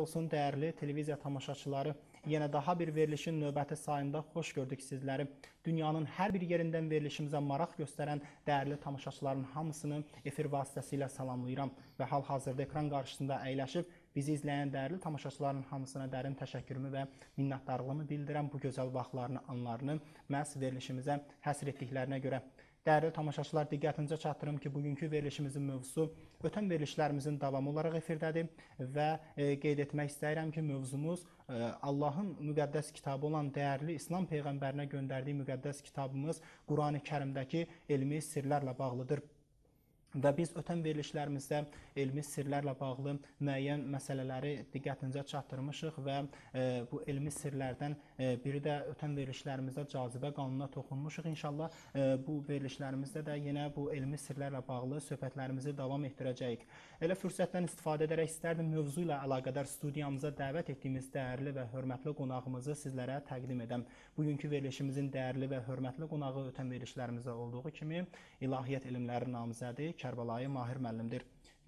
olsun dəyərli televiziya tamaşaçıları. Yenə daha bir verilişin növbəti sayında xoş gördük sizləri. Dünyanın hər bir yerindən verilişimizə maraq göstərən dəyərli tamaşaçıların hamısını efir vasitəsilə salamlayıram və hal-hazırda ekran qarşısında əyləşib bizi izləyən dəyərli tamaşaçıların hamısına dərin təşəkkürümü və minnətdarlığımı bildirəm bu gözəl vaxtlarını, anlarını məhz verilişimizə həsr etdiklərinə görə. Dəyərli tamaşaçılar, diqqətinizə çatdırım ki, bugünkü verilişimizin mövzusu ötən verilişlərimizin davamı olaraq efirdədir və e, qeyd etmək istəyirəm ki, mövzumuz e, Allahın müqəddəs kitabı olan dəyərli İslam peyğəmbərinə göndərdiyi müqəddəs kitabımız Qurani-Kərimdəki elmi sirlərlə bağlıdır. Və biz ötən verilişlərimizdə elmi sirlərlə bağlı müəyyən məsələləri diqqətinizə çatdırmışıq və e, bu elmi sirlərdən E, biri də ötən verilişlərimizdə cazibə qanununa toxunmuşuq. İnşallah e, bu verilişlərimizdə də yenə bu elmi sirlərlə bağlı söhbətlərimizi davam etdirəcəyik. Elə fürsətdən istifadə edərək istərdim mövzu ilə əlaqədar studiyamıza dəvət etdiyimiz dəyərli və hörmətli qonağımızı sizlərə təqdim edəm. Bugünkü verilişimizin dəyərli və hörmətli qonağı ötən verilişlərimizdə olduğu kimi İlahiyyat elmləri namizədi Kərbəlayı Mahir müəllimdir.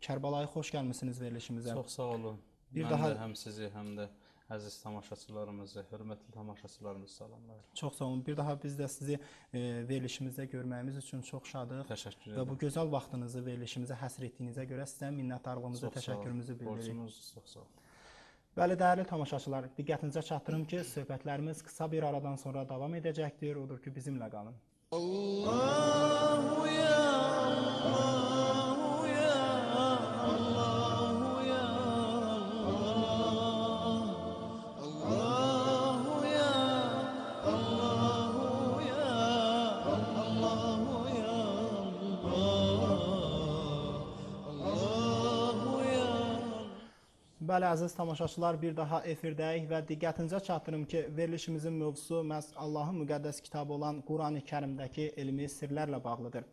Kərbəlayı xoş gəlmisiniz verilişimizə. Çox sağ olun. Bir mən daha də həm sizi, həm də Əziz tamaşaçılarımızı, hörmətli tamaşaçılarımızı salamlayırıq. Çox sağ olun. Bir daha biz də sizi e, verilişimizdə görməyimiz üçün çox şadıq. Təşəkkür edirəm. Və bu gözəl vaxtınızı verilişimizə həsr etdiyinizə görə sizə minnətdarlığımızı, təşəkkürümüzü bildiririk. Borcumuz çox sağ olun. Bəli, dəyərli tamaşaçılar, diqqətinizə çatdırım ki, söhbətlərimiz qısa bir aradan sonra davam edəcəkdir. Odur ki, bizimlə qalın. Allahu ya Allah. Bəli, əziz tamaşaçılar, bir daha efirdəyik və diqqətinizə çatdırım ki, verilişimizin mövzusu məhz Allahın müqəddəs kitabı olan Qurani-Kərimdəki elmi sirlərlə bağlıdır.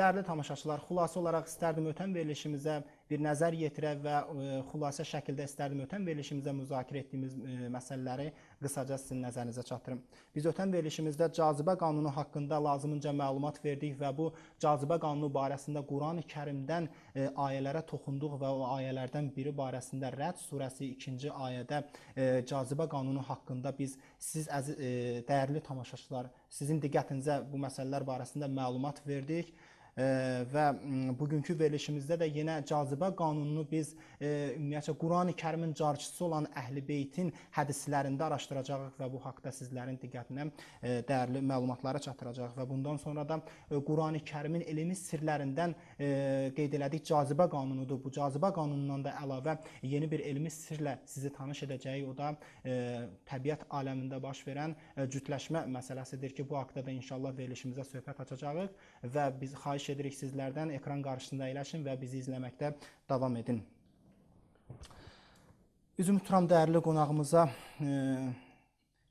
Dərli tamaşaçılar, xülasə olaraq istərdim ötən verilişimizə bir nəzər yetirə və e, xülasə şəkildə istərdim ötən verilişimizə müzakirə etdiyimiz e, məsələləri qısaca sizin nəzərinizə çatdırım. Biz ötən verilişimizdə cazibə qanunu haqqında lazımınca məlumat verdik və bu cazibə qanunu barəsində Qurani-Kərimdən e, ayələrə toxunduq və o ayələrdən biri barəsində Rəd surəsi 2-ci ayədə e, cazibə qanunu haqqında biz siz əziz e, dəyərli tamaşaçılar sizin diqqətinizə bu məsələlər barəsində məlumat verdik və bugünkü verilişimizdə də yenə cazibə qanununu biz ümumiyyətlə Qurani-Kərimin carçısı olan Əhlibeytin hədislərində araşdıracağıq və bu haqqda sizlərin diqqətinə dəyərli məlumatları çatdıracağıq və bundan sonra da Qurani-Kərimin elmi sirlərindən qeyd elədik cazibə qanunudur. Bu cazibə qanunundan da əlavə yeni bir elmi sirlə sizi tanış edəcəyi o da təbiət aləmində baş verən cütləşmə məsələsidir ki, bu haqqda da inşallah verilişimizə söhbət açacağıq və biz xahiş edirik sizlərdən ekran qarşısında əyləşin və bizi izləməkdə davam edin. Üzüm tuturam dəyərli qonağımıza e,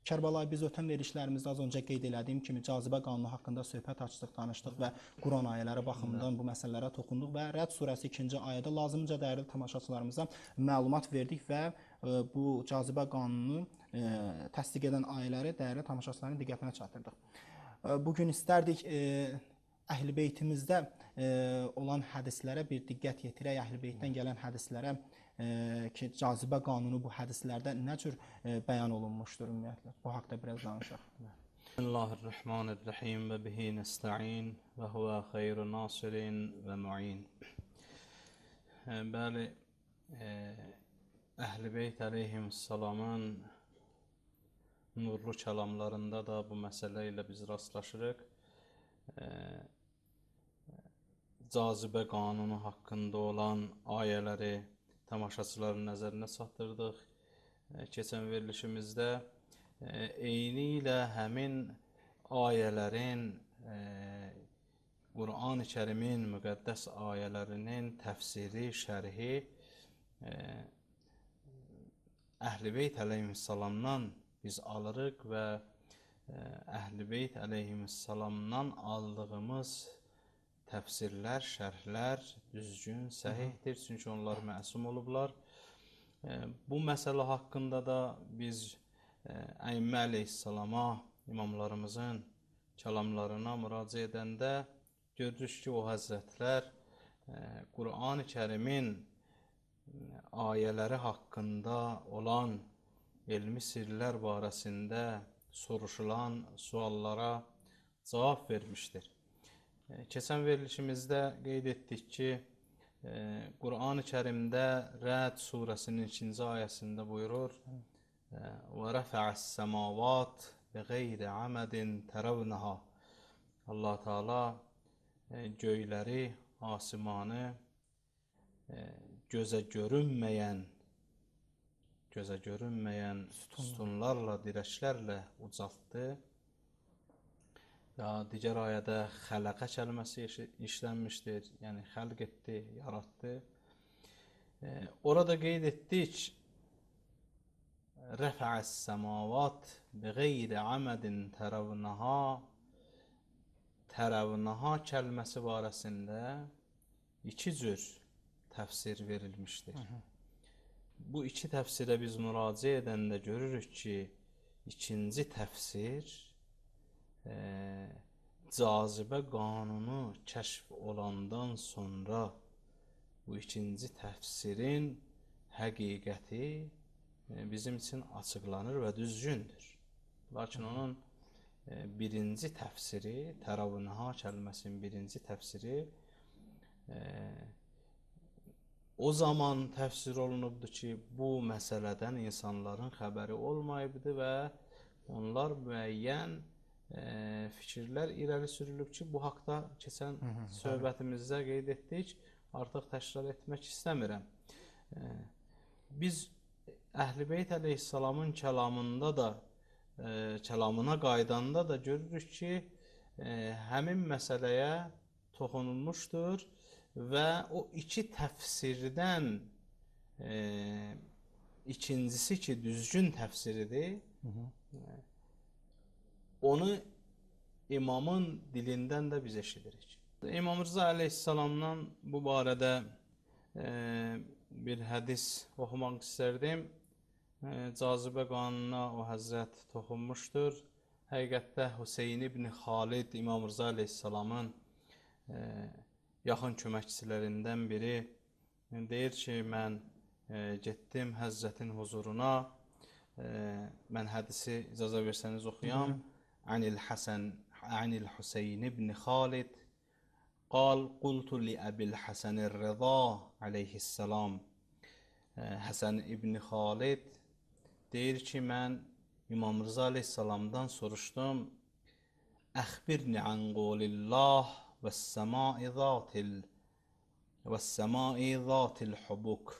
Kərbəlayı biz ötən verilişlərimizdə az öncə qeyd elədiyim kimi cazibə qanunu haqqında söhbət açdıq, danışdıq və Quran ayələri baxımından bu məsələlərə toxunduq və Rəd surəsi 2-ci ayədə lazımca dəyərli tamaşaçılarımıza məlumat verdik və e, bu cazibə qanunu e, təsdiq edən ayələri dəyərli tamaşaçıların diqqətinə çatdırdıq. E, bu gün istərdik Əhlibeytimizdə olan hədislərə bir diqqət yetirək, Əhlibeytdən gələn hədislərə ki, cazibə qanunu bu hədislərdə nə cür bəyan olunmuşdur ümumiyyətlə? Bu haqqda biraz danışaq. Bismillahir-Rahmanir-Rahim və bihi nesta'in və huwa xeyrun nasirin və mu'in. Bəli, Əhl-i əleyhissalamın nurlu kəlamlarında da bu məsələ ilə biz rastlaşırıq. E, cazibə qanunu haqqında olan ayələri tamaşaçıların nəzərinə çatdırdıq. E, keçən verilişimizdə e, eyni ilə həmin ayələrin e, Qurani Kərimin müqəddəs ayələrinin təfsiri, şərhi Əhlibeyt əleyhissalamdan biz alırıq və Əhlibeyt əleyhissalamdan aldığımız təfsirlər, şərhlər düzgün, səhihdir, çünki onlar məsum olublar. E, bu məsələ haqqında da biz e, Əyyimə əleyhissalama, imamlarımızın kəlamlarına müraciə edəndə görürük ki, o həzrətlər e, Qurani Kərimin ayələri haqqında olan elmi sirlər barəsində soruşulan suallara cavab vermişdir. E, keçən verilişimizdə qeyd etdik ki, e, Qurani Kərimdə Rəd surəsinin 2-ci ayəsində buyurur: e, "Və rəfa'əs-səmavat bighayri amadin taravnaha." Allah Taala göyləri, asimanı gözə görünməyən gözə görünməyən sütunlarla, dirəklərlə ucaltdı digər ayədə xələqə kəlməsi işlənmişdir. Yəni xəlq etdi, yaratdı. E, orada qeyd etdik rəfəəs səmavat biğeyri əmədin tərəvnaha tərəvnaha kəlməsi barəsində iki cür təfsir verilmişdir. Hı -hı. Bu iki təfsirə biz müraciə edəndə görürük ki, ikinci təfsir e, cazibə qanunu kəşf olandan sonra bu ikinci təfsirin həqiqəti e, bizim üçün açıqlanır və düzgündür. Lakin onun e, birinci təfsiri, təravunha kəlməsinin birinci təfsiri e, o zaman təfsir olunubdu ki, bu məsələdən insanların xəbəri olmayıbdı və onlar müəyyən e, fikirlər irəli sürülüb ki, bu haqda keçən Hı -hı, söhbətimizdə qeyd etdik. Artıq təkrar etmək istəmirəm. Biz Əhlibeyt əleyhissalamın kəlamında da kəlamına qaydanda da görürük ki, həmin məsələyə toxunulmuşdur və o iki təfsirdən ikincisi ki, düzgün təfsiridir. Hı -hı onu imamın dilindən də biz eşidirik. İmam Rıza əleyhissalamdan bu barədə e, bir hədis oxumaq istərdim. E, cazibə qanununa o həzrət toxunmuşdur. Həqiqətdə Hüseyn ibn Xalid İmam Rıza əleyhissalamın e, yaxın köməkçilərindən biri deyir ki, mən e, getdim Həzrətin huzuruna. E, mən hədisi icazə versəniz oxuyam. Hı -hı. عن الحسن عن الحسين بن خالد قال قلت لأبي الحسن الرضا عليه السلام Həsən ibn Xalid deyir ki, mən İmam Rıza əleyhissalamdan soruşdum. Əxbirni an qulillah və səmai zatil və səmai zatil hubuk.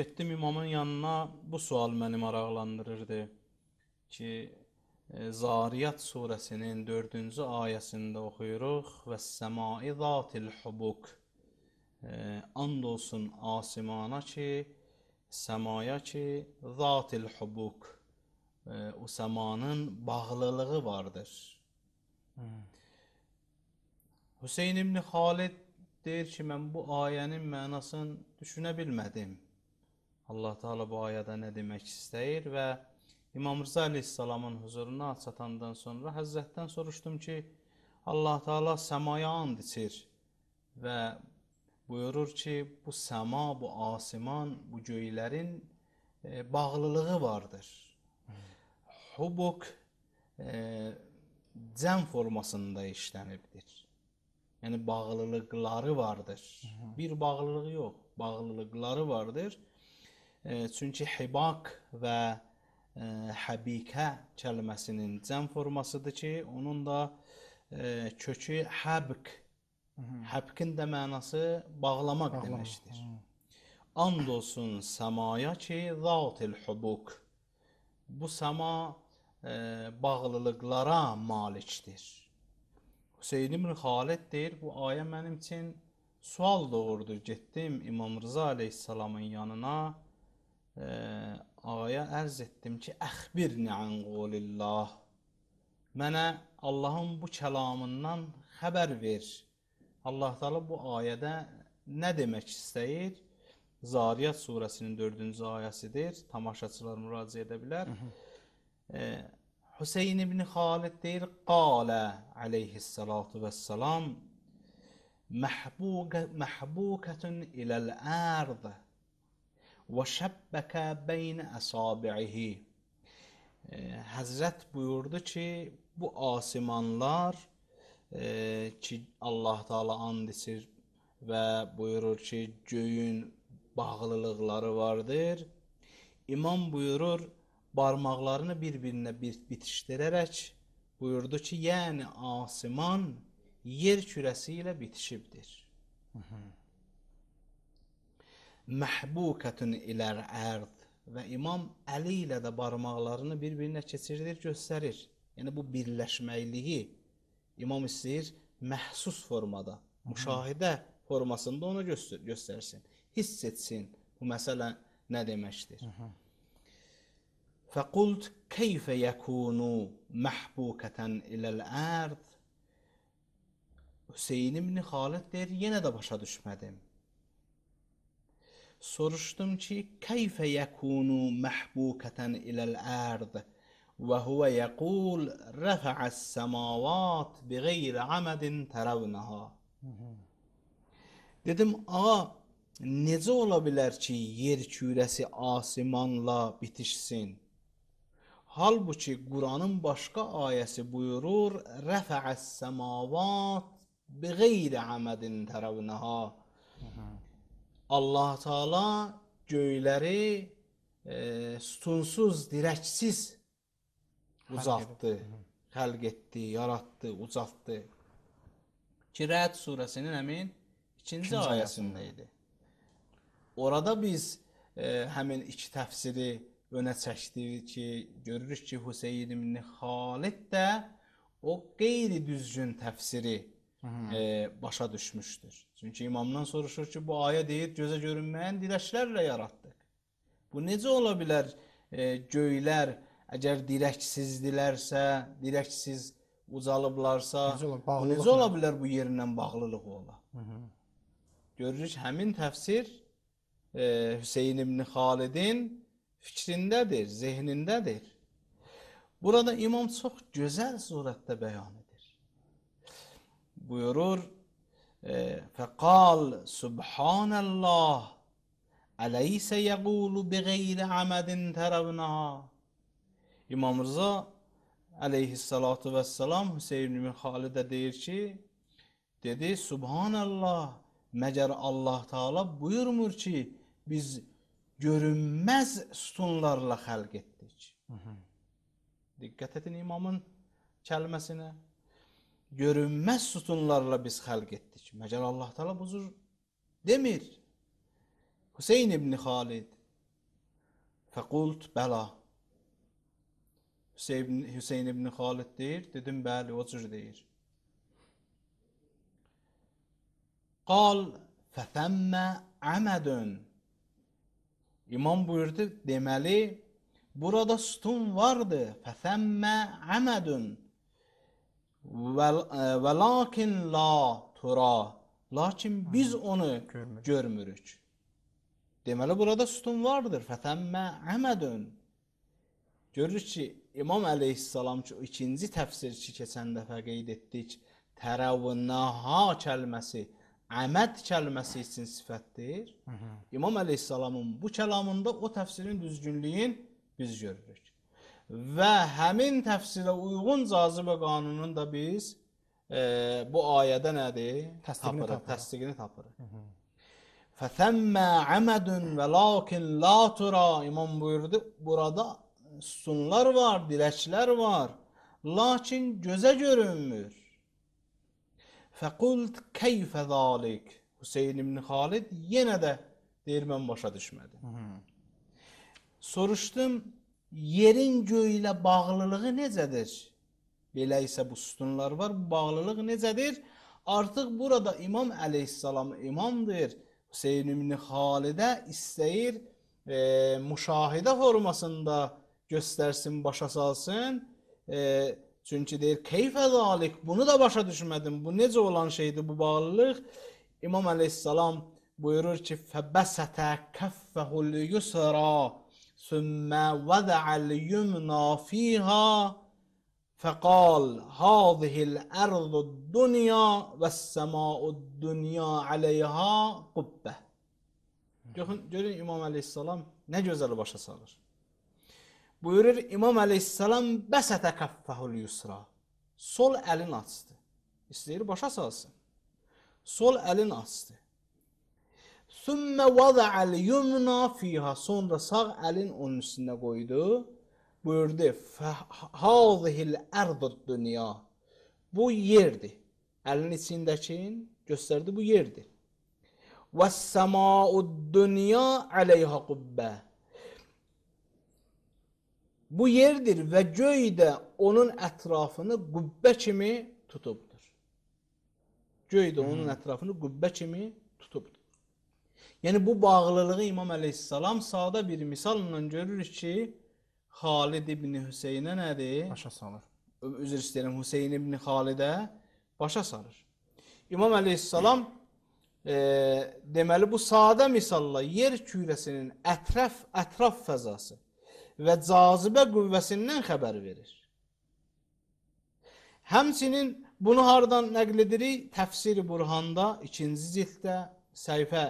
Getdim imamın yanına. Bu sual məni maraqlandırırdı ki, Zariyat surəsinin 4-cü ayəsində oxuyuruq və səmai zatil hubuk and olsun asimana ki, səmaya ki, zatil hubuk o səmanın bağlılığı vardır. Hmm. Hüseyn ibn Xalid deyir ki, mən bu ayənin mənasını düşünə bilmədim. Allah Taala bu ayədə nə demək istəyir və İmam Rıza əleyhissalamın huzuruna çatandan sonra Həzrətdən soruşdum ki, Allah Taala səmaya and içir və buyurur ki, bu səma, bu asiman, bu göylərin e, bağlılığı vardır. Hubuk e, cəm formasında işlənibdir. Yəni bağlılıqları vardır. Bir bağlılığı yox, bağlılıqları vardır. E, çünki hibak və həbikə kəlməsinin cəm formasıdır ki, onun da ə, e, kökü həbk. Həbkin mhm. də mənası bağlamaq Bağlam. deməkdir. And olsun səmaya ki, zatil hubuk. Bu səma ə, e, bağlılıqlara malikdir. Hüseyn ibn Xalid deyir, bu ayə mənim üçün sual doğurdur. Getdim İmam Rıza əleyhissalamın yanına aya ərz etdim ki, əxbirni an qulillah. Mənə Allahın bu kəlamından xəbər ver. Allah Taala bu ayədə nə demək istəyir? Zariyat surəsinin 4-cü ayəsidir. Tamaşaçılar müraciət edə bilər. Hüseyn ibn Xalid deyir: "Qala alayhissalatu vesselam məhbuqə məhbuqətun iləl-ərd." وَشَبَّكَ بَيْنَ أَصَابِعِهِ Həzrət buyurdu ki, bu asimanlar e, ki, Allah Taala and içir və buyurur ki, göyün bağlılıqları vardır. İmam buyurur, barmaqlarını bir-birinə bir bitişdirərək buyurdu ki, yəni asiman yer kürəsi ilə bitişibdir. Hı -hı məhbukətun ilər ərd və İmam Əli ilə də barmaqlarını bir-birinə keçirir, göstərir. Yəni bu birləşməkliyi imam istəyir məhsus formada, müşahidə formasında ona göstər göstərsin, hiss etsin. Bu məsələ nə deməkdir? Fəqult keyfə yekunu məhbukatan ilal ard Hüseyn ibn Xalid deyir, yenə də başa düşmədim soruşdum ki, keyfə yəkunu məhbukətən iləl ərd və huvə yəqul rəfəəs səmavat bi qeyri əmədin tərəvnəhə. Dedim, ağa, necə ola bilər ki, yer kürəsi asimanla bitişsin? Halbuki Quranın başqa ayəsi buyurur: "Rəfa'əs-səmavat bi-ğeyri əmədin tərəvnəhə." Allah Teala göyləri e, sütunsuz, dirəksiz uzatdı, xəlq etdi, yaratdı, uzatdı. Ki Rəd surəsinin həmin ikinci ayəsində idi. Orada biz e, həmin iki təfsiri önə çəkdik ki, görürük ki, Hüseyn ibn Xalid də o qeyri-düzgün təfsiri e, başa düşmüşdür. Çünki imamdan soruşur ki, bu ayə deyir, gözə görünməyən dirəklərlə yaratdıq. Bu necə ola bilər e, göylər, əgər dirəksizdilərsə, dirəksiz ucalıblarsa, necə ola, bu necə ola bilər bu yerindən bağlılıq ola? Hı -hı. Görürük, həmin təfsir e, Hüseyin ibn Xalidin fikrindədir, zehnindədir. Burada imam çox gözəl surətdə bəyan buyurur فقال سبحان الله أليس يقول بغير عمد ترونها İmam Rıza əleyhissalatu vəssalam Hüseyin ibn Xalidə deyir ki, dedi, Subhanallah, məgər Allah Taala buyurmur ki, biz görünməz sütunlarla xəlq etdik. Hı -hı. Diqqət edin imamın kəlməsinə görünməz sütunlarla biz xəlq etdik. Məgər Allah Taala bu cür demir. Hüseyn ibn Xalid Fəqult bəla. Hüseyn, Hüseyn ibn Xalid deyir, dedim bəli, o cür deyir. Qal fəfəmmə əmədün. İmam buyurdu, deməli, burada sütun vardı. Fəfəmmə əmədün. Və e, lakin la tura. Lakin biz onu Görmür. görmürük. Deməli burada sütun vardır. Fətəmmə əmədun. Görürük ki, İmam əleyhissalam ki, ikinci təfsirçi keçən dəfə qeyd etdik. Tərəvnaha kəlməsi əməd kəlməsi üçün sifətdir. Hı -hı. İmam əleyhissalamın bu kəlamında o təfsirin düzgünlüyün biz görürük və həmin təfsirə uyğun cazibə qanununu da biz e, bu ayədə nədir? Təsdiqini tapırıq. Təsdiqini tapırıq. Fəthəmmə əmədun və lakin la tura imam buyurdu. Burada sütunlar var, diləklər var. Lakin gözə görünmür. Fəqult keyfə zalik. Hüseyn ibn Xalid yenə də deyir mən başa düşmədim. Soruşdum yerin göy ilə bağlılığı necədir? Belə isə bu sütunlar var, bu bağlılıq necədir? Artıq burada İmam əleyhissalam imamdır. Hüseyn ibn Xalidə istəyir e, müşahidə formasında göstərsin, başa salsın. E, çünki deyir, keyfə zalik, bunu da başa düşmədim, bu necə olan şeydir bu bağlılıq? İmam əleyhissalam buyurur ki, fəbəsətə kəffəhul yusra. ثم وضع اليمنى فيها فقال هذه الأرض الدنيا والسماء الدنيا عليها قبة Görün, görün İmam Aleyhisselam nə gözəl başa salır. Buyurur İmam Aleyhisselam bəsətə kaffahul yusra. Sol əlin açdı. İstəyir başa salsın. Sol əlin açdı. Sümmə vədə əl-yumna fiha. Sonra sağ əlin onun üstünə qoydu. Buyurdu: "Hazihil ardud dunya." Bu yerdir. Əlin içindəkin göstərdi bu yerdir. Və səmaud dunya alayha qubba. Bu yerdir və göy də onun ətrafını qübbə kimi tutubdur. Göy də onun ətrafını qübbə kimi Yəni bu bağlılığı İmam əleyhissalam sadə bir misalla görürük ki, Xalid ibn Hüseynə nədir? Başa salır. Üzr istəyirəm, Hüseyn ibn Xalidə başa salır. İmam əleyhissalam e, deməli bu sadə misalla yer kürəsinin ətraf ətraf fəzası və cazibə qüvvəsindən xəbər verir. Həmçinin bunu hardan nəql edirik? Təfsir Burhanda 2-ci cilddə səhifə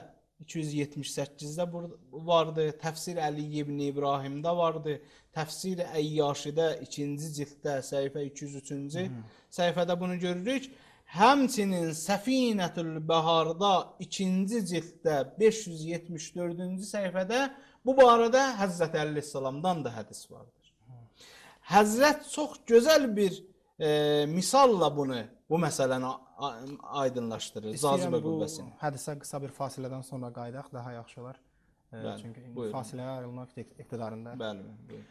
278-də vardı, Təfsir Əliyev ibn İbrahimdə vardı, Təfsir Əyyaşidə 2-ci cilddə səhifə 203-cü səhifədə bunu görürük. Həmçinin Səfinətül Bəharda 2-ci cilddə 574-cü səhifədə bu barədə Həzrət Əli-səlamdan da hədis vardır. Həzrət çox gözəl bir e, misalla bunu, bu məsələni aydınlaşdırır, cazibə qüvvəsini. Hədisə qısa bir fasilədən sonra qayıdaq, daha yaxşı olar. E, bəli, çünki buyurun. fasiləyə ayrılmaq iqtidarında. Bəli, buyurun.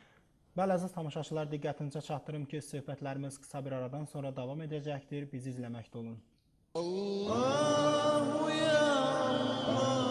Bəli, əziz tamaşaçılar, diqqətinizə çatdırım ki, söhbətlərimiz qısa bir aradan sonra davam edəcəkdir. Bizi izləməkdə olun. Allahu ya Allah.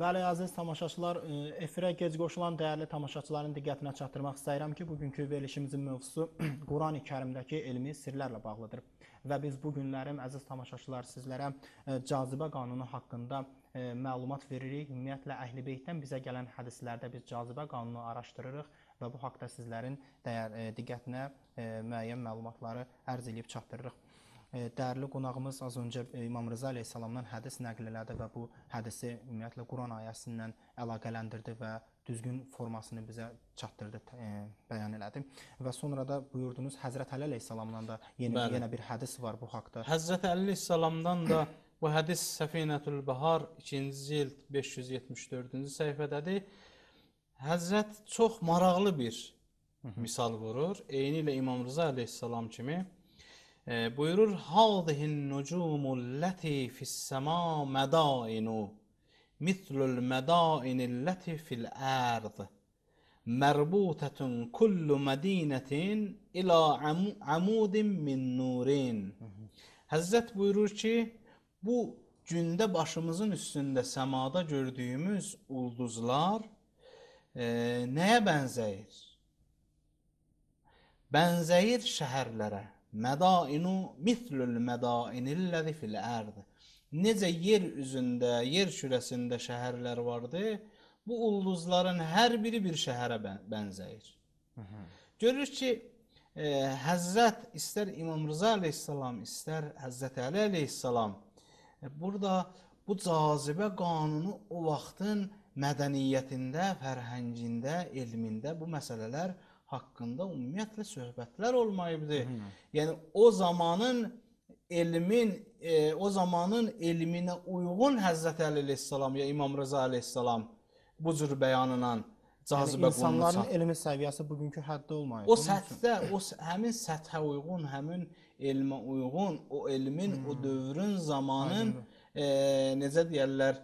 Bəli, əziz tamaşaçılar, e, efirə gec qoşulan dəyərli tamaşaçıların diqqətinə çatdırmaq istəyirəm ki, bugünkü verilişimizin mövzusu Qurani-Kərimdəki elmi sirlərlə bağlıdır. Və biz bu günlərim əziz tamaşaçılar sizlərə e, cazibə qanunu haqqında e, məlumat veririk. Ümumiyyətlə Əhl-i Beytdən bizə gələn hədislərdə biz cazibə qanunu araşdırırıq və bu haqqda sizlərin dəyər diqqətinə müəyyən məlumatları ərz edib çatdırırıq. E, Dərli qonağımız az öncə e, İmam Rza əleyhissalamdan hədis nəql elədi və bu hədisi ümumiyyətlə Quran ayəsindən əlaqələndirdi və düzgün formasını bizə çatdırdı, e, bəyan elədi. Və sonra da buyurdunuz Həzrət Əli əleyhissalamdan da yeni Bəli. yenə bir hədis var bu haqqda. Həzrət Əli əleyhissalamdan da bu hədis Səfinətul Bahar 2-ci cild 574-cü səhifədədir. Həzrət çox maraqlı bir misal vurur. Eyni ilə İmam Rza əleyhissalam kimi e, buyurur Hâzihin nucumul leti fissemâ medâinu mislul medâinilleti fil erd merbutetun kullu medinetin ila am amudin min nurin Həzrət buyurur ki bu gündə başımızın üstündə səmada gördüyümüz ulduzlar e, nəyə bənzəyir? Bənzəyir şəhərlərə. Mədainu mislul mədainillazi fil ard. Necə yer üzündə, yer kürəsində şəhərlər vardı, bu ulduzların hər biri bir şəhərə bənzəyir. Görürük ki, e, Həzrət istər İmam Rıza əleyhissalam, istər Həzrət Əli əleyhissalam e, burada bu cazibə qanunu o vaxtın mədəniyyətində, fərhəngində, elmində bu məsələlər haqqında ümumiyyətlə söhbətlər olmayıbdı. Hı. Yəni o zamanın elmin e, o zamanın elminə uyğun Həzrət Əli əleyhissalam ya İmam Rza əleyhissalam bu cür bəyanla cazibə yəni, insanların bulunur. elmi səviyyəsi bugünkü həddə olmayıb. O səthdə, o həmin səthə uyğun, həmin elmə uyğun, o elmin, Hı -hı. o hmm. dövrün, zamanın Hı -hı. E, necə deyirlər,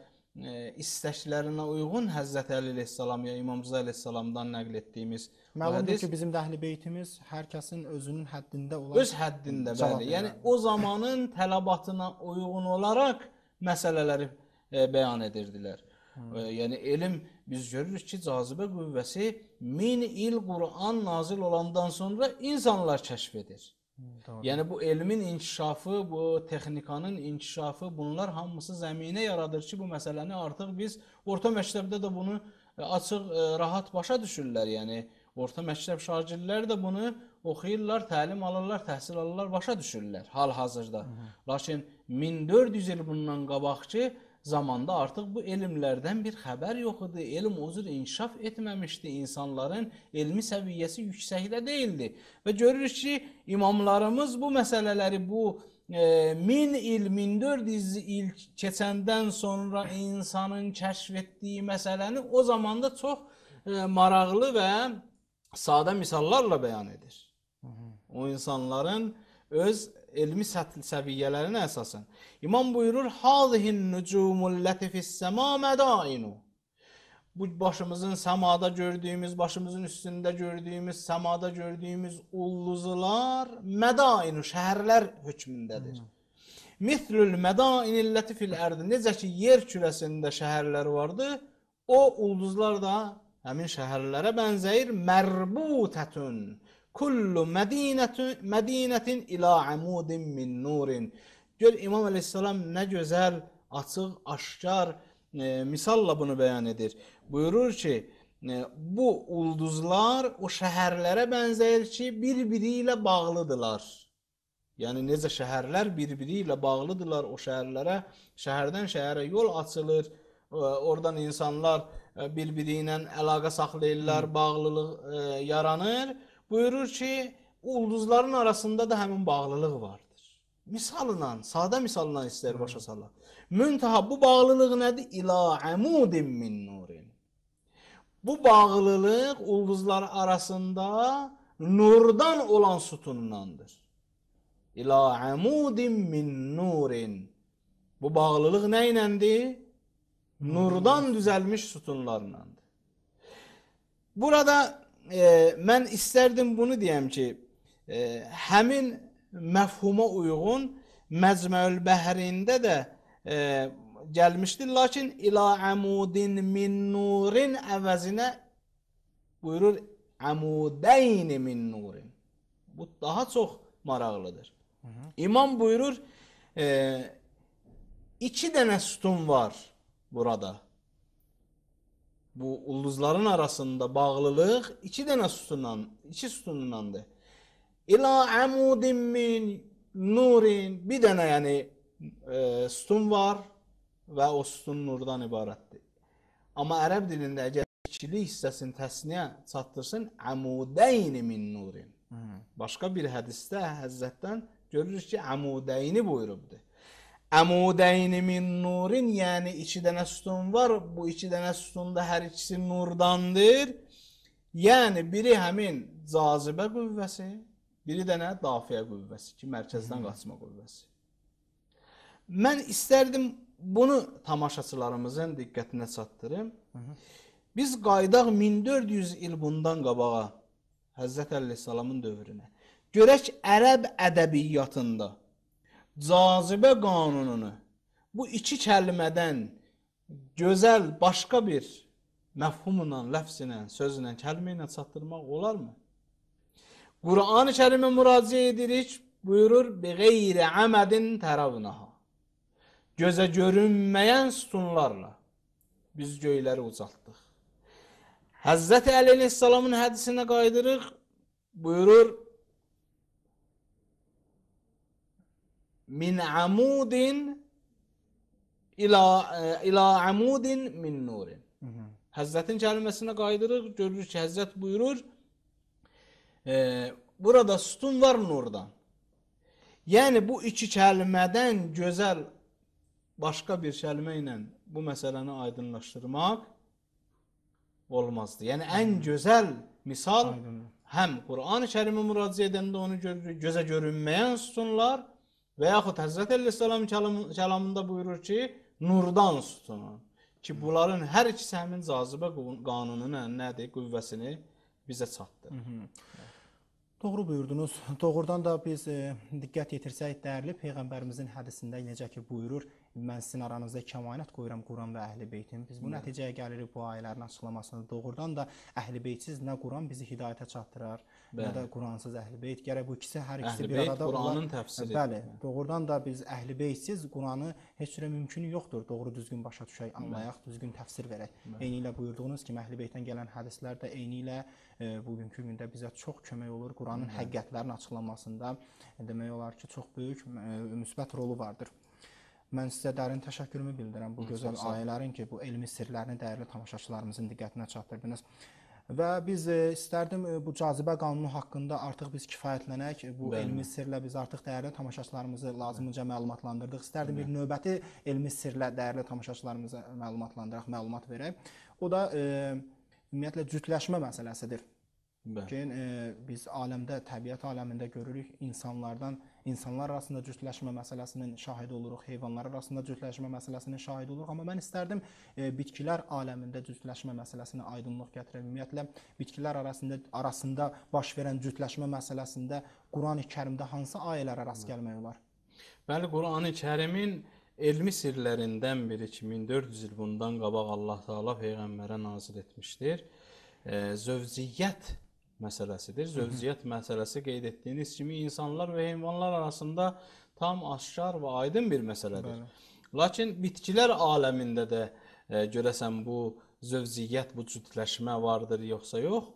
istəklərinə uyğun Həzrət Əli əleyhissalam ya İmam Rza əleyhissalamdan nəql etdiyimiz Məlumdur ki, bizim də əhlibeytimiz hər kəsin özünün həddində olan öz həddində bəli. Yəni o zamanın tələbatına uyğun olaraq məsələləri e, bəyan edirdilər. Hı. Hə. E, yəni elm biz görürük ki, cazibə qüvvəsi 1000 il Quran nazil olandan sonra insanlar kəşf edir. Doğru. Yəni bu elmin inkişafı, bu texnikanın inkişafı, bunlar hamısı zəminə yaradır ki, bu məsələni artıq biz orta məktəbdə də bunu e, açıq, e, rahat başa düşürlər. Yəni orta məktəb şagirdləri də bunu oxuyurlar, təlim alırlar, təhsil alırlar, başa düşürlər hal-hazırda. Lakin 1400 il bundan qabaq ki, zamanda artıq bu elmlərdən bir xəbər yox idi. Elm o cür inkişaf etməmişdi. İnsanların elmi səviyyəsi yüksəkdə değildi. Və görürük ki, imamlarımız bu məsələləri bu e, 1000 il, 1400 il keçəndən sonra insanın kəşf etdiyi məsələni o zamanda çox e, maraqlı və sadə misallarla bəyan edir. O insanların öz elmi səviyyələrinə əsasən. İmam buyurur: "Hazihin nucumul latifis sama madainu." Bu başımızın səmada gördüyümüz, başımızın üstündə gördüyümüz, səmada gördüyümüz ulduzlar mədainu şəhərlər hökmündədir. Hmm. Mislül mədainil latifil ərdi. Necə ki yer kürəsində şəhərlər vardı, o ulduzlar da həmin şəhərlərə bənzəyir. Mərbutətun Kullu mədinətin, mədinətin ilə əmudin min nurin. Gör İmam əleyhissalam nə gözəl, açıq, aşkar e, misalla bunu bəyan edir. Buyurur ki, e, bu ulduzlar o şəhərlərə bənzəyir ki, bir-biri ilə bağlıdırlar. Yəni necə şəhərlər bir-biri ilə bağlıdırlar, o şəhərlərə, şəhərdən şəhərə yol açılır. E, oradan insanlar e, bir-biri ilə əlaqə saxlayırlar, hmm. bağlılıq e, yaranır buyurur ki, ulduzların arasında da həmin bağlılıq vardır. Misalla, sadə misalla istər başa salaq. Müntaha bu bağlılıq nədir? İla əmudin min nurin. Bu bağlılıq ulduzlar arasında nurdan olan sütundandır. İla əmudin min nurin. Bu bağlılıq nə iləndir? Nurdan düzəlmiş sütunlarlandır. Burada e, mən istərdim bunu deyəm ki, e, həmin məfhuma uyğun Məcməül Bəhrində də e, gəlmişdi, lakin ila amudin min nurin əvəzinə buyurur amudeyni min nurin. Bu daha çox maraqlıdır. Hı -hı. İmam buyurur, e, iki dənə sütun var burada bu ulduzların arasında bağlılıq iki dənə sütundan, iki sütundandır. İla amudin min nurin bir dənə yəni e, sütun var və o sütun nurdan ibarətdir. Amma ərəb dilində əgər ikili hissəsini təsniyə çatdırsın, amudayn min nurin. Başqa bir hədisdə Həzrətdən görürük ki, amudayni buyurubdur. Əmudəyni min nurin, yəni iki dənə sütun var. Bu iki dənə sütun da hər ikisi nurdandır. Yəni biri həmin cazibə qüvvəsi, biri dənə dafiə qüvvəsi ki, mərkəzdən qaçma qüvvəsi. Mən istərdim bunu tamaşaçılarımızın diqqətinə çatdırım. Biz qaydaq 1400 il bundan qabağa Həzrət Əleyhissalamın dövrünə. Görək ərəb ədəbiyyatında cazibə qanununu bu iki kəlmədən gözəl başqa bir məfhumla, ləfzlə, sözlə, kəlmə ilə çatdırmaq olarmı? Qurani Kərimə müraciət edirik, buyurur: "Bi qeyri amadin taravnaha." Gözə görünməyən sütunlarla biz göyləri ucaltdıq. Həzrəti Əli əleyhissalamın hədisinə qayıdırıq. Buyurur: من عمود ila ila amudin min nurin. Hazretin kelimesine kaydırır. Görürüz ki Hazret buyurur. E, burada sütun var nurdan. Yəni bu iki kəlmədən gözəl başqa bir kəlmə ilə bu məsələni aydınlaşdırmaq olmazdı. Yəni ən gözəl misal Aydınlar. həm Qurani-Kərimi müraciət edəndə onu görürük, gözə görünməyən sütunlar, Və yaxud Həzrət Əleyhissalam kəlamında buyurur ki, nurdan sütunun. Ki, bunların hər ikisi həmin cazibə qanununun nədir, qüvvəsini bizə çatdı. Hı -hı. Doğru buyurdunuz. Doğrudan da biz e, diqqət yetirsək dəyərli Peyğəmbərimizin hədisində necə ki buyurur, mən sizin aranızda kəmanət qoyuram Quran və Əhlibeytim. Biz bu nəticəyə gəlirik bu ayələrin açıqlamasında. Doğrudan da Əhlibeytsiz nə Quran bizi hidayətə çatdırar, Bəli. ya da Quransız Əhlibeyt. Gərək bu ikisi hər ikisi bir arada Quranın təfsiridir. Bəli, doğrudan da biz Əhlibeytsiz Quranı heç cürə mümkün yoxdur. Doğru düzgün başa düşək, anlayaq, düzgün təfsir verək. Eyni ilə buyurduğunuz kimi Əhlibeytdən gələn hədislər də eyni ilə e, bugünkü gündə bizə çox kömək olur. Quranın həqiqətlərinin açıqlanmasında demək olar ki, çox böyük e, müsbət rolu vardır. Mən sizə dərin təşəkkürümü bildirəm bu gözəl ayələrin ki, bu elmi sirlərini dəyərli tamaşaçılarımızın diqqətinə çatdırdınız. Və biz e, istərdim e, bu cazibə qanunu haqqında artıq biz kifayətlənək. E, bu Bəli. elmi sirlə biz artıq dəyərli tamaşaçılarımızı lazımınca məlumatlandırdıq. İstərdim Bəli. bir növbəti elmi sirlə dəyərli tamaşaçılarımıza məlumatlandıraq, məlumat verək. O da e, ümumiyyətlə cütləşmə məsələsidir. Bəli. Ki, e, biz aləmdə, təbiət aləmində görürük insanlardan insanlar arasında cütləşmə məsələsinin şahidi oluruq, heyvanlar arasında cütləşmə məsələsinin şahidi oluruq, amma mən istərdim e, bitkilər aləmində cütləşmə məsələsinə aydınlıq gətirəm. Ümumiyyətlə bitkilər arasında arasında baş verən cütləşmə məsələsində Qurani-Kərimdə hansı ayələrə rast gəlmək olar? Bəli, Qurani-Kərimin elmi sirlərindən biri 2400 il bundan qabaq Allah Taala peyğəmbərə nazil etmişdir. E, zövciyyət məsələsidir. Zövciyyət məsələsi qeyd etdiyiniz kimi insanlar və heyvanlar arasında tam aşkar və aydın bir məsələdir. Bəli. Lakin bitkilər aləmində də e, görəsən bu zövciyyət, bu cütləşmə vardır yoxsa yox?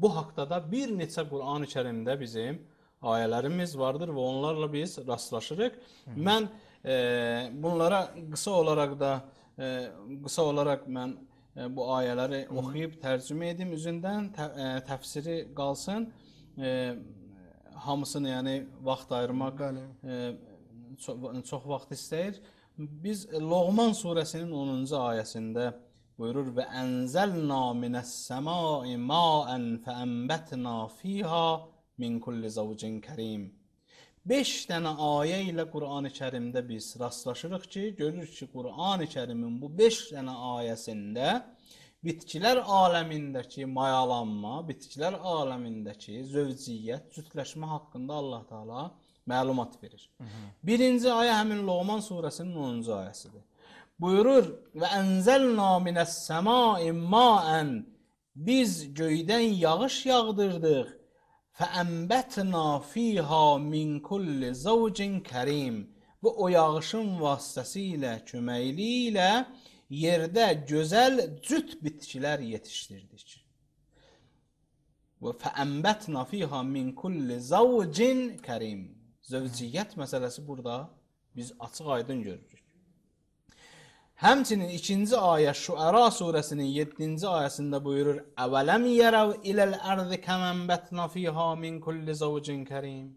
Bu haqqda da bir neçə Qurani Kərimdə bizim ayələrimiz vardır və onlarla biz rastlaşırıq. Hı -hı. Mən e, bunlara qısa olaraq da e, qısa olaraq mən bu ayələri Hı -hı. oxuyub tərcümə edim üzündən tə, ə, təfsiri qalsın. Ə, hamısını yəni vaxt ayırmaq Bəli. Ə, çox, çox vaxt istəyir. Biz Loğman surəsinin 10-cu ayəsində buyurur və ənzəlna minəs-səmai ma'an fa'anbatna fiha min kulli zawcin karim. 5 dənə ayə ilə Qurani Kərimdə biz rastlaşırıq ki, görürük ki, Qurani Kərimin bu 5 dənə ayəsində bitkilər aləmindəki mayalanma, bitkilər aləmindəki zövciyyət, cütləşmə haqqında Allah Taala məlumat verir. Hı -hı. Birinci ayə həmin Loğman surəsinin 10-cu ayəsidir. Buyurur: "Və enzelna minəs-səmai maen" Biz göydən yağış yağdırdıq Fəəmbətna fiha min kulli zawcin kərim. Və o yağışın vasitəsilə, köməkli ilə yerdə gözəl cüt bitkilər yetişdirdik. Və fəəmbətna fiha min kulli zawcin kərim. Zövciyyət məsələsi burada biz açıq-aydın görürük. Həmçinin ikinci ayə Şuara surəsinin 7-ci ayəsində buyurur: "Əvələm yərəv iləl ərzi kəmən bətna fiha min kulli zawcin kərim."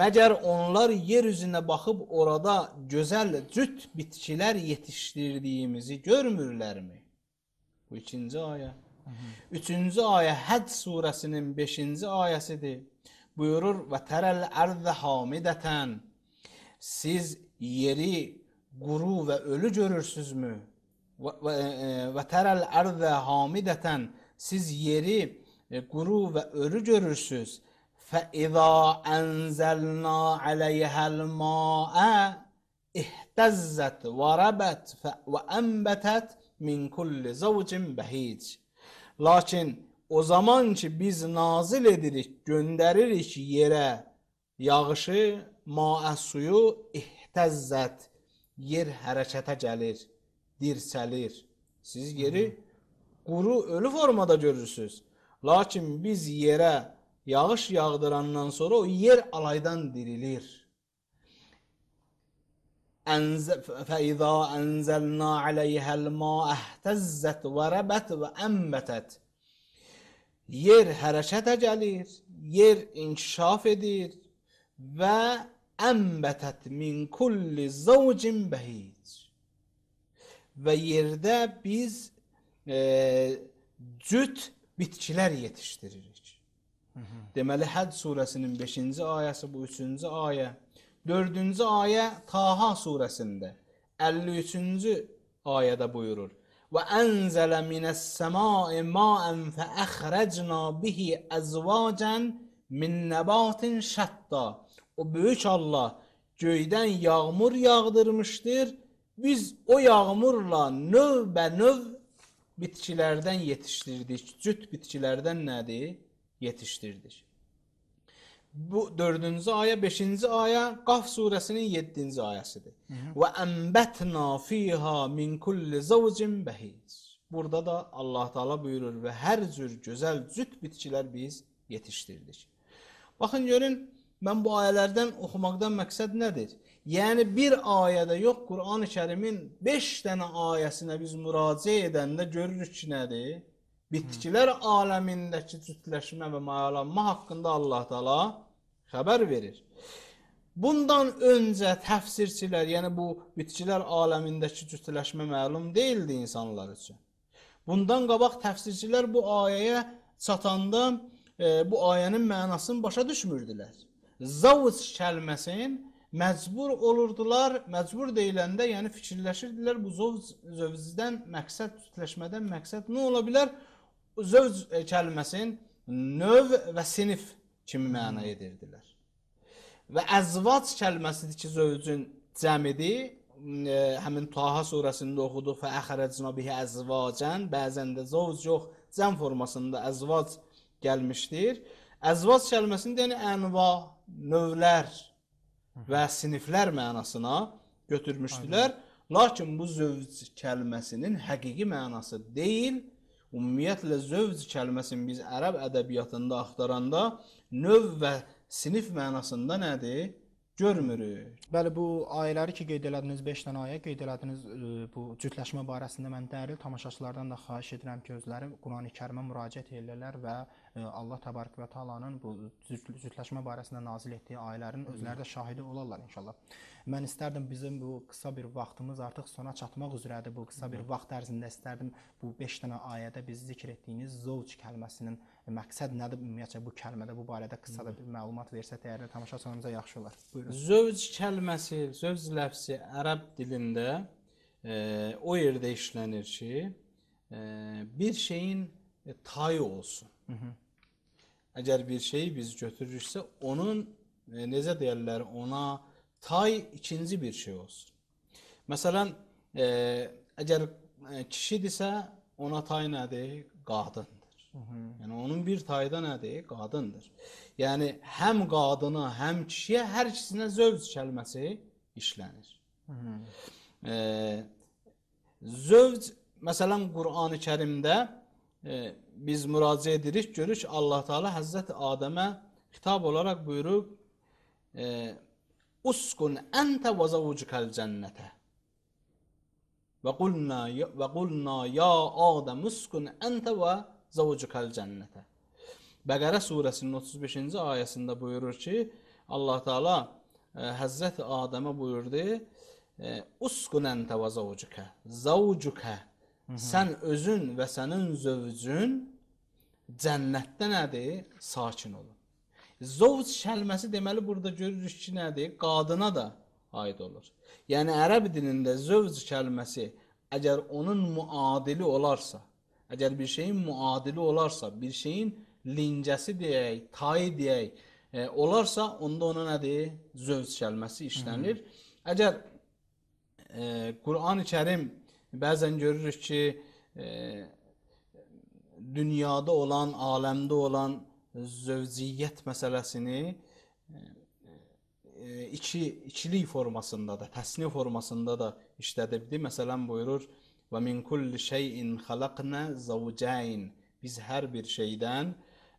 Məgər onlar yer üzünə baxıb orada gözəl cüt bitkilər yetişdirdiyimizi görmürlərmi? Bu ikinci ayə. Üçüncü ayə Həc surəsinin 5-ci ayəsidir. Buyurur: "Və tərəl ərzə hamidətən." Siz yeri quru və ölü görürsünüzmü? Və e, tərəl ərzə hamidətən siz yeri quru e, və ölü görürsüz. Fə izə ənzəlna əleyhəl ma'a ihtazzat və rabat və anbatat min kulli zawcin bahij. Lakin o zaman ki biz nazil edirik, göndəririk yerə yağışı, maə suyu ihtazzat yer hərəkətə gəlir, dirsəlir. Siz yeri quru, ölü formada görürsüz. Lakin biz yerə yağış yağdırandan sonra o yer alaydan dirilir. فَإِذَا أَنْزَلْنَا عَلَيْهَا الْمَاءَ اهْتَزَّتْ وَرَبَتْ وَأَنْبَتَتْ Yer hərəkətə gəlir, yer inkişaf edir və Ənbətət min kulli zavcin bəhic. Və yerdə biz e, cüt bitkilər yetişdiririk. Hı -hı. Deməli Həd surəsinin 5-ci ayəsi bu 3-cü ayə. 4-cü ayə Taha surəsində 53-cü ayədə buyurur. Və ənzələ minəs-səmai ma'an fa'akhrajna bihi azvajan min nabatin shatta o böyük Allah göydən yağmur yağdırmışdır. Biz o yağmurla növbə növ bitkilərdən yetişdirdik. Cüt bitkilərdən nədir? Yetişdirdik. Bu 4-cü aya, 5-ci aya Qaf surəsinin 7-ci ayəsidir. Və ənbətna fiha min kulli zawcin bahij. Burada da Allah Taala buyurur və hər cür gözəl cüt bitkilər biz yetişdirdik. Baxın görün Mən bu ayələrdən oxumaqdan məqsəd nədir? Yəni bir ayədə yox, Qurani Kərimin 5 dənə ayəsinə biz müraciət edəndə görürük ki, nədir? Bitkilər aləmindəki cütləşmə və mayalanma haqqında Allah Taala xəbər verir. Bundan öncə təfsirçilər, yəni bu bitkilər aləmindəki cütləşmə məlum değildi insanlar üçün. Bundan qabaq təfsirçilər bu ayəyə çatanda e, bu ayənin mənasını başa düşmürdülər zavuc kəlməsin məcbur olurdular, məcbur deyiləndə, yəni fikirləşirdilər bu zövc, zövcdən məqsəd, kütləşmədən məqsəd nə ola bilər? Zövc kəlməsinin e, növ və sinif kimi məna edirdilər. Və əzvac kəlməsidir ki, zövcün cəmidir. E, həmin Taha surəsində oxuduq və əxərəcnə bihi əzvacən, bəzən də zövc yox, cəm formasında əzvac gəlmişdir. Əzvac kəlməsində yəni ənva, növlər və siniflər mənasına götürmüşdülər. Lakin bu zövc kəlməsinin həqiqi mənası deyil. Ümumiyyətlə zövc kəlməsini biz ərəb ədəbiyyatında axtaranda növ və sinif mənasında nədir? görmürük. Bəli, bu ayələri ki qeyd elədiniz, 5 dənə ayə qeyd elədiniz, e, bu cütləşmə barəsində mən dəril tamaşaçılardan da xahiş edirəm ki, özləri Qurani Kərimə müraciət edirlər və ə, Allah təbarək və təalanın bu cütləşmə barəsində nazil etdiyi ayələrin özləri də şahidi olarlar inşallah. Mən istərdim bizim bu qısa bir vaxtımız artıq sona çatmaq üzrədir. Bu qısa bir vaxt ərzində istərdim bu 5 dənə ayədə biz zikr etdiyiniz zovc kəlməsinin e, məqsəd nədir? Ümumiyyətlə bu kəlmədə bu barədə qısa da bir məlumat versə dəyərli tamaşaçılarımıza yaxşı olar. Buyurun. Zövc kəlməsi, zövc ləfsi ərəb dilində e, o yerdə işlənir ki, e, bir şeyin e, tayı olsun. Hı -hı əgər bir şeyi biz götürürüksə, onun e, necə deyirlər, ona tay ikinci bir şey olsun. Məsələn, e, əgər e, kişidirsə, ona tay nədir? Qadındır. Hı -hı. Yəni onun bir tayı da nədir? Qadındır. Yəni həm qadına, həm kişiyə hər ikisinə zövc kəlməsi işlənir. Hı -hı. E, zövc məsələn Qurani-Kərimdə e, biz müracaə edirik, görürük Allah Teala Həzrət Adəmə xitab olarak buyurub e, Uskun əntə və zavucukəl cənnətə Ve kulna, ve kulna ya Adam uskun əntə və zavucukəl cənnətə Bəqərə surəsinin 35 ayasında buyurur ki, Allah Teala e, Həzrət Adəmə buyurdu e, Uskun əntə və zavucukə Zavucukə Sən özün və sənin zövcün cənnətdə nədir? Sakin olun. Zovc kəlməsi deməli burada görürük ki, nədir? Qadına da aid olur. Yəni ərəb dilində zövc kəlməsi əgər onun muadili olarsa, əgər bir şeyin muadili olarsa, bir şeyin lincəsi deyək, tayı deyək, e, olarsa onda ona nədir? Zövc kəlməsi işlənilir. Hı -hı. Əgər e, Qurani-Kərim Bəzən görürük ki, e, dünyada olan, aləmdə olan zövciyyət məsələsini e, e iki ikilik formasında da, təsni formasında da işlədibdi. Məsələn buyurur: "Və min kulli şeyin xalaqna zawjayn." Biz hər bir şeydən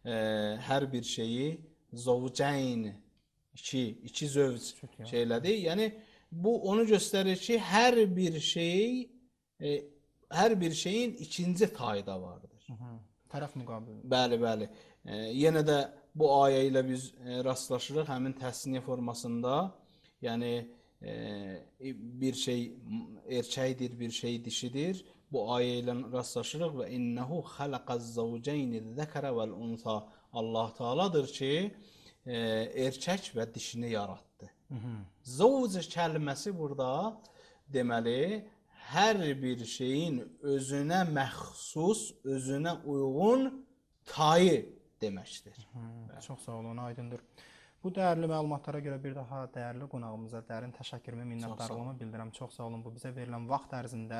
e, hər bir şeyi zawjayn iki iki zövc şey elədi. Yəni bu onu göstərir ki, hər bir şey e, hər bir şeyin ikinci fayda vardır. Hı -hı. Tərəf müqabili. Bəli, bəli. E, yenə də bu ayə ilə biz e, rastlaşırıq həmin təsniyə formasında. Yəni e, e bir şey erkəkdir, bir şey dişidir. Bu ayə ilə rastlaşırıq və innehu xalaqaz zawjayn zəkara vel unsa. Allah Taaladır ki, e, erkək və dişini yaratdı. Zavc kəlməsi burada deməli hər bir şeyin özünə məxsus, özünə uyğun tayı deməkdir. Hı, Bəli. çox sağ olun, aydındır. Bu dəyərli məlumatlara görə bir daha dəyərli qonağımıza dərin təşəkkürümü, minnətdarlığımı bildirirəm. Çox sağ olun. Bu bizə verilən vaxt ərzində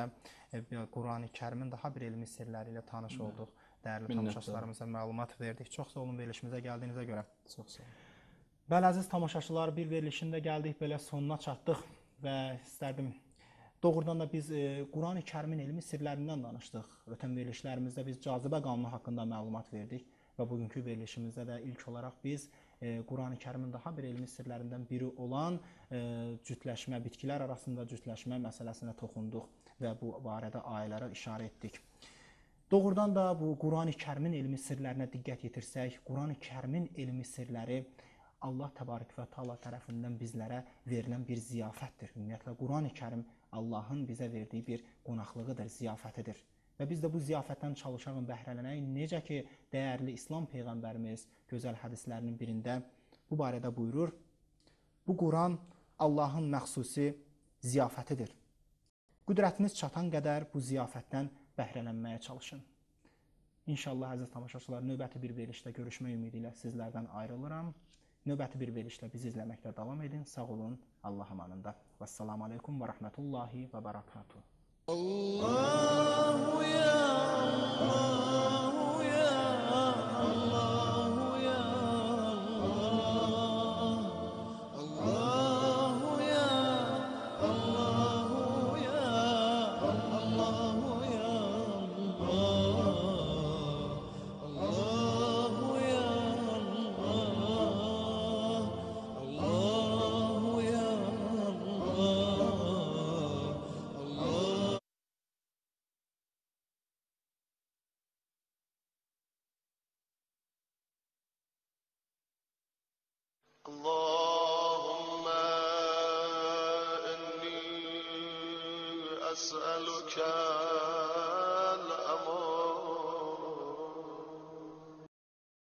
e, Qurani-Kərimin daha bir elmi sirləri ilə tanış olduq. Dəyərli tamaşaçılarımıza məlumat verdik. Çox sağ olun verilişimizə gəldiyinizə görə. Çox sağ olun. Bəli, əziz tamaşaçılar, bir verilişində gəldik belə sonuna çatdıq və istərdim Doğrudan da biz e, Qurani Kərimin elmi sirlərindən danışdıq. Ötən verilişlərimizdə biz cazibə qanunu haqqında məlumat verdik və bugünkü verilişimizdə də ilk olaraq biz e, Qurani Kərimin daha bir elmi sirlərindən biri olan e, cütləşmə, bitkilər arasında cütləşmə məsələsinə toxunduq və bu barədə ayələrə işarə etdik. Doğrudan da bu Qurani Kərimin elmi sirlərinə diqqət yetirsək, Qurani Kərimin elmi sirləri Allah təbarək və təala tərəfindən bizlərə verilən bir ziyafətdir. Ümumiyyətlə Qurani Kərim Allahın bizə verdiyi bir qonaqlığıdır, ziyafətidir. Və biz də bu ziyafətdən çalışaq, bəhrələnək. Necə ki, dəyərli İslam peyğəmbərimiz gözəl hədislərinin birində bu barədə buyurur: "Bu Quran Allahın məxsusi ziyafətidir. Qüdrətiniz çatan qədər bu ziyafətdən bəhrələnməyə çalışın." İnşallah əziz tamaşaçılar, növbəti bir verilişdə görüşmək ümidi ilə sizlərdən ayrılıram. Növbəti bir verilişlə bizi izləməkdə davam edin. Sağ olun. Allah amanında. Vəssalamu aleykum və rəhmətullahi və bərəkatuhu. Allahu ya Allah.